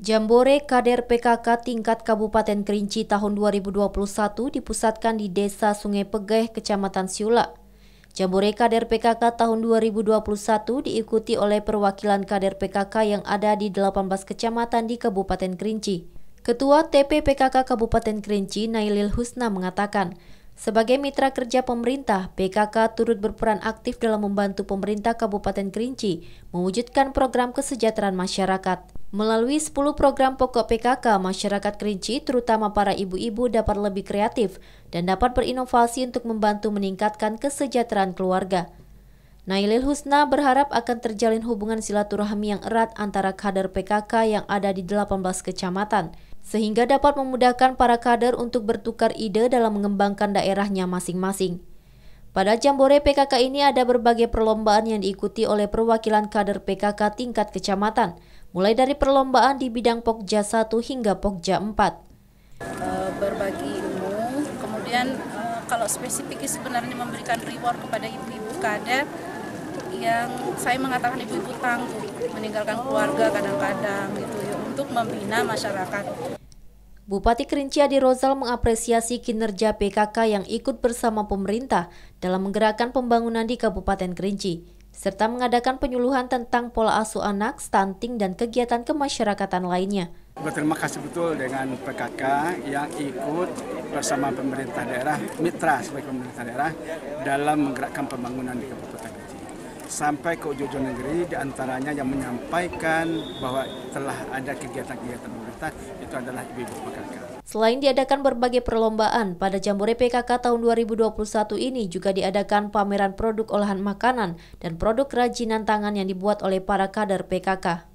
Jambore Kader PKK tingkat Kabupaten Kerinci tahun 2021 dipusatkan di Desa Sungai Pegeh, Kecamatan Siula. Jambore Kader PKK tahun 2021 diikuti oleh perwakilan kader PKK yang ada di 18 kecamatan di Kabupaten Kerinci. Ketua TP PKK Kabupaten Kerinci, Nailil Husna mengatakan, sebagai mitra kerja pemerintah, PKK turut berperan aktif dalam membantu pemerintah Kabupaten Kerinci mewujudkan program kesejahteraan masyarakat. Melalui 10 program pokok PKK, masyarakat Kerinci, terutama para ibu-ibu dapat lebih kreatif dan dapat berinovasi untuk membantu meningkatkan kesejahteraan keluarga. Nailil Husna berharap akan terjalin hubungan silaturahmi yang erat antara kader PKK yang ada di 18 kecamatan, sehingga dapat memudahkan para kader untuk bertukar ide dalam mengembangkan daerahnya masing-masing. Pada Jambore PKK ini ada berbagai perlombaan yang diikuti oleh perwakilan kader PKK tingkat kecamatan, mulai dari perlombaan di bidang Pokja 1 hingga Pokja 4. Eh, berbagi ilmu, kemudian eh, kalau spesifik sebenarnya memberikan reward kepada ibu-ibu kader yang saya mengatakan ibu-ibu tangguh, meninggalkan keluarga kadang-kadang gitu ya, untuk membina masyarakat. Bupati Kerinci Adi Rozal mengapresiasi kinerja PKK yang ikut bersama pemerintah dalam menggerakkan pembangunan di Kabupaten Kerinci, serta mengadakan penyuluhan tentang pola asuh anak, stunting, dan kegiatan kemasyarakatan lainnya. Berterima kasih betul dengan PKK yang ikut bersama pemerintah daerah, mitra sebagai pemerintah daerah, dalam menggerakkan pembangunan di Kabupaten Kerinci sampai ke ujung negeri diantaranya yang menyampaikan bahwa telah ada kegiatan-kegiatan pemerintah itu adalah ibu-ibu PKK. Selain diadakan berbagai perlombaan, pada Jambore PKK tahun 2021 ini juga diadakan pameran produk olahan makanan dan produk kerajinan tangan yang dibuat oleh para kader PKK.